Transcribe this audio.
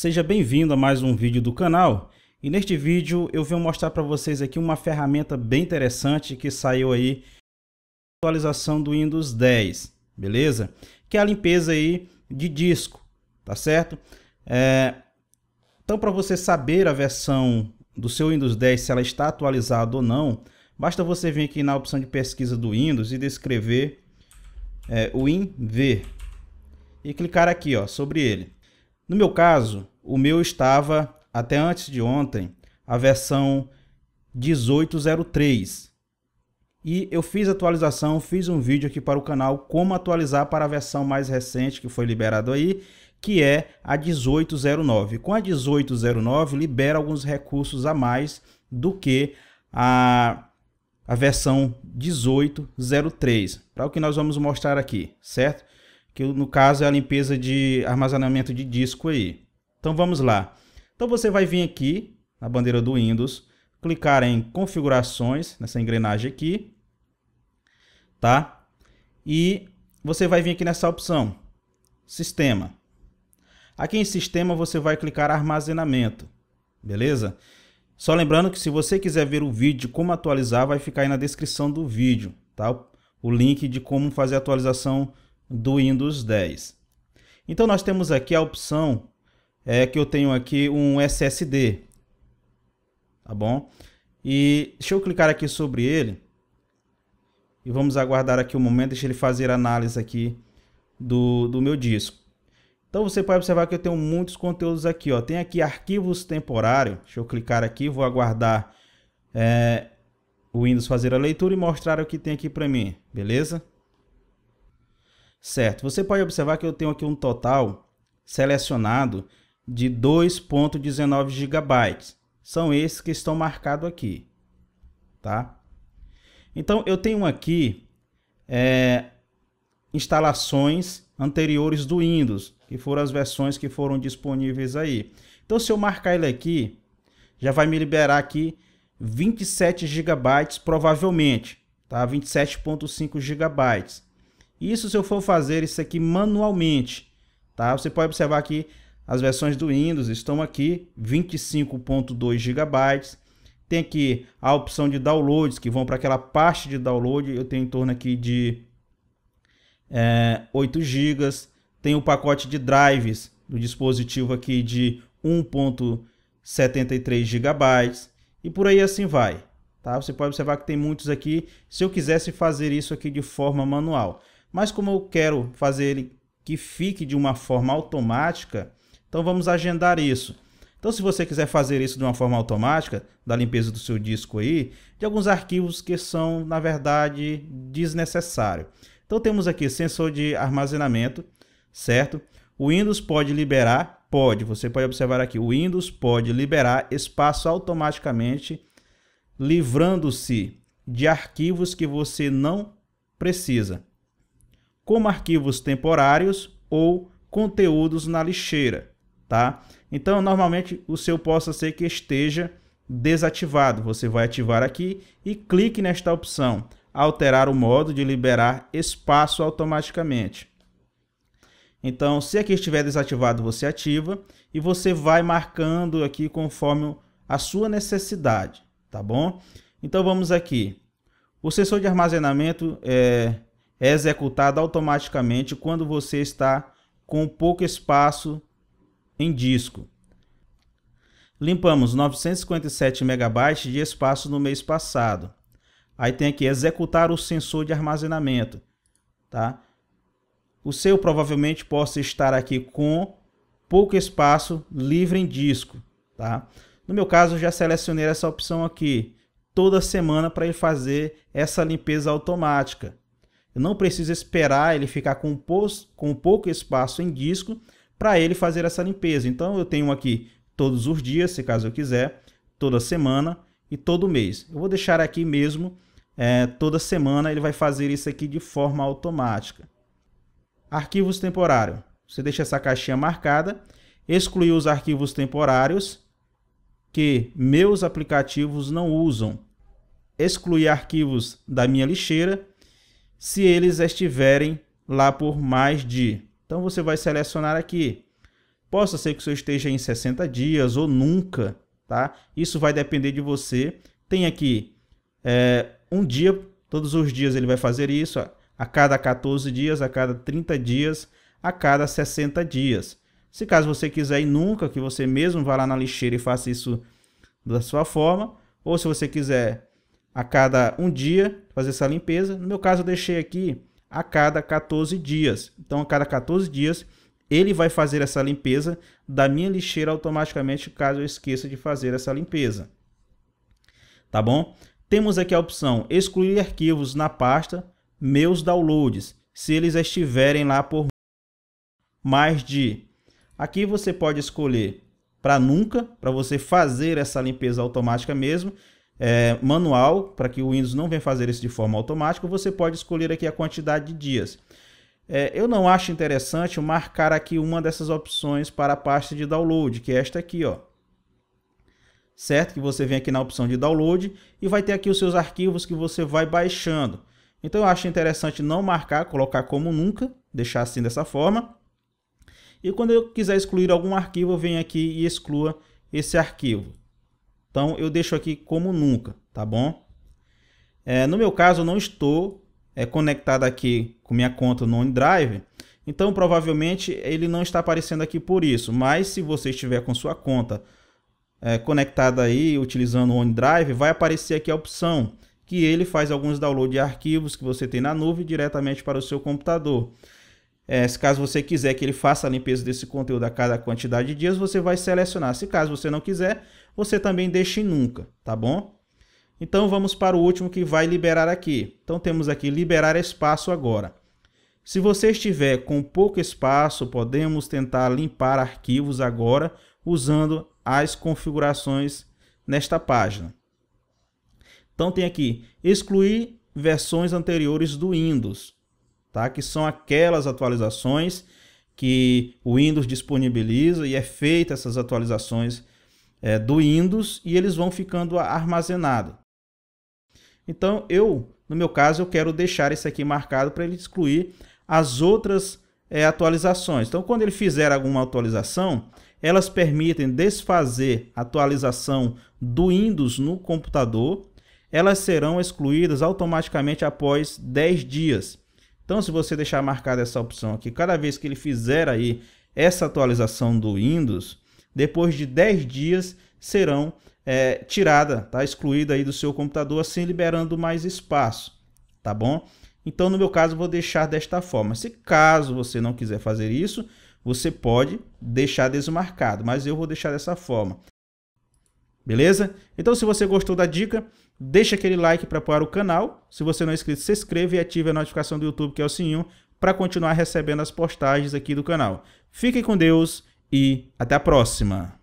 Seja bem-vindo a mais um vídeo do canal. E neste vídeo eu venho mostrar para vocês aqui uma ferramenta bem interessante que saiu aí atualização do Windows 10, beleza? Que é a limpeza aí de disco, tá certo? É... Então para você saber a versão do seu Windows 10 se ela está atualizada ou não, basta você vir aqui na opção de pesquisa do Windows e descrever é, WinV e clicar aqui ó, sobre ele. No meu caso, o meu estava, até antes de ontem, a versão 1803. E eu fiz atualização, fiz um vídeo aqui para o canal como atualizar para a versão mais recente que foi liberado aí, que é a 1809. Com a 1809 libera alguns recursos a mais do que a a versão 1803, para o que nós vamos mostrar aqui, certo? que no caso é a limpeza de armazenamento de disco aí. Então vamos lá. Então você vai vir aqui na bandeira do Windows, clicar em configurações, nessa engrenagem aqui, tá? E você vai vir aqui nessa opção, sistema. Aqui em sistema você vai clicar armazenamento, beleza? Só lembrando que se você quiser ver o vídeo como atualizar, vai ficar aí na descrição do vídeo, tá? O link de como fazer a atualização do Windows 10. Então nós temos aqui a opção é, que eu tenho aqui um SSD, tá bom? E deixa eu clicar aqui sobre ele e vamos aguardar aqui um momento, deixa ele fazer análise aqui do, do meu disco. Então você pode observar que eu tenho muitos conteúdos aqui, ó. Tem aqui arquivos temporários, deixa eu clicar aqui, vou aguardar é, o Windows fazer a leitura e mostrar o que tem aqui para mim, beleza? Certo, você pode observar que eu tenho aqui um total selecionado de 2.19 GB. São esses que estão marcados aqui, tá? Então, eu tenho aqui é, instalações anteriores do Windows, que foram as versões que foram disponíveis aí. Então, se eu marcar ele aqui, já vai me liberar aqui 27 GB provavelmente, tá? 27.5 GB. Isso se eu for fazer isso aqui manualmente, tá? Você pode observar que as versões do Windows estão aqui, 25.2 GB. Tem aqui a opção de downloads, que vão para aquela parte de download. Eu tenho em torno aqui de é, 8 GB. Tem o pacote de drives do dispositivo aqui de 1.73 GB. E por aí assim vai. Tá? Você pode observar que tem muitos aqui. Se eu quisesse fazer isso aqui de forma manual, mas como eu quero fazer ele que fique de uma forma automática, então vamos agendar isso. Então, se você quiser fazer isso de uma forma automática, da limpeza do seu disco aí, de alguns arquivos que são, na verdade, desnecessários. Então, temos aqui sensor de armazenamento, certo? O Windows pode liberar, pode, você pode observar aqui, o Windows pode liberar espaço automaticamente, livrando-se de arquivos que você não precisa como arquivos temporários ou conteúdos na lixeira, tá? Então, normalmente o seu possa ser que esteja desativado. Você vai ativar aqui e clique nesta opção, alterar o modo de liberar espaço automaticamente. Então, se aqui estiver desativado, você ativa e você vai marcando aqui conforme a sua necessidade, tá bom? Então, vamos aqui. O sensor de armazenamento é, é executada automaticamente quando você está com pouco espaço em disco. Limpamos 957 MB de espaço no mês passado. Aí tem aqui executar o sensor de armazenamento, tá? O seu provavelmente possa estar aqui com pouco espaço livre em disco, tá? No meu caso, eu já selecionei essa opção aqui toda semana para ele fazer essa limpeza automática. Eu não preciso esperar ele ficar com, com pouco espaço em disco para ele fazer essa limpeza. Então eu tenho aqui todos os dias, se caso eu quiser, toda semana e todo mês. Eu vou deixar aqui mesmo, é, toda semana ele vai fazer isso aqui de forma automática. Arquivos temporários. Você deixa essa caixinha marcada, excluir os arquivos temporários que meus aplicativos não usam, excluir arquivos da minha lixeira se eles estiverem lá por mais de. Então você vai selecionar aqui. Possa ser que você esteja em 60 dias ou nunca, tá? Isso vai depender de você. Tem aqui é, um dia, todos os dias ele vai fazer isso, a cada 14 dias, a cada 30 dias, a cada 60 dias. Se caso você quiser e nunca, que você mesmo vá lá na lixeira e faça isso da sua forma, ou se você quiser a cada um dia fazer essa limpeza. No meu caso, eu deixei aqui a cada 14 dias. Então, a cada 14 dias, ele vai fazer essa limpeza da minha lixeira automaticamente, caso eu esqueça de fazer essa limpeza. Tá bom? Temos aqui a opção excluir arquivos na pasta meus downloads, se eles estiverem lá por mais de. Aqui você pode escolher para nunca, para você fazer essa limpeza automática mesmo é, manual, para que o Windows não venha fazer isso de forma automática, você pode escolher aqui a quantidade de dias. É, eu não acho interessante marcar aqui uma dessas opções para a pasta de download, que é esta aqui, ó. Certo? Que você vem aqui na opção de download e vai ter aqui os seus arquivos que você vai baixando. Então eu acho interessante não marcar, colocar como nunca, deixar assim dessa forma. E quando eu quiser excluir algum arquivo, eu venho aqui e exclua esse arquivo. Então eu deixo aqui como nunca, tá bom? É, no meu caso, eu não estou é, conectado aqui com minha conta no OneDrive, então provavelmente ele não está aparecendo aqui por isso. Mas se você estiver com sua conta é, conectada aí, utilizando o OneDrive, vai aparecer aqui a opção que ele faz alguns downloads de arquivos que você tem na nuvem diretamente para o seu computador. É, se caso você quiser que ele faça a limpeza desse conteúdo a cada quantidade de dias, você vai selecionar. Se caso você não quiser, você também deixa em nunca, tá bom? Então vamos para o último que vai liberar aqui. Então temos aqui liberar espaço agora. Se você estiver com pouco espaço, podemos tentar limpar arquivos agora usando as configurações nesta página. Então tem aqui excluir versões anteriores do Windows tá? que são aquelas atualizações que o Windows disponibiliza e é feita essas atualizações é, do Windows e eles vão ficando armazenados. Então eu, no meu caso, eu quero deixar isso aqui marcado para ele excluir as outras é, atualizações. Então quando ele fizer alguma atualização, elas permitem desfazer a atualização do Windows no computador. Elas serão excluídas automaticamente após 10 dias. Então, se você deixar marcada essa opção aqui, cada vez que ele fizer aí essa atualização do Windows, depois de 10 dias serão é, tirada, tá? excluída aí do seu computador, assim liberando mais espaço, tá bom? Então, no meu caso, vou deixar desta forma. Se caso você não quiser fazer isso, você pode deixar desmarcado, mas eu vou deixar dessa forma. Beleza? Então, se você gostou da dica, deixa aquele like para apoiar o canal. Se você não é inscrito, se inscreva e ative a notificação do YouTube, que é o sininho, para continuar recebendo as postagens aqui do canal. Fiquem com Deus e até a próxima!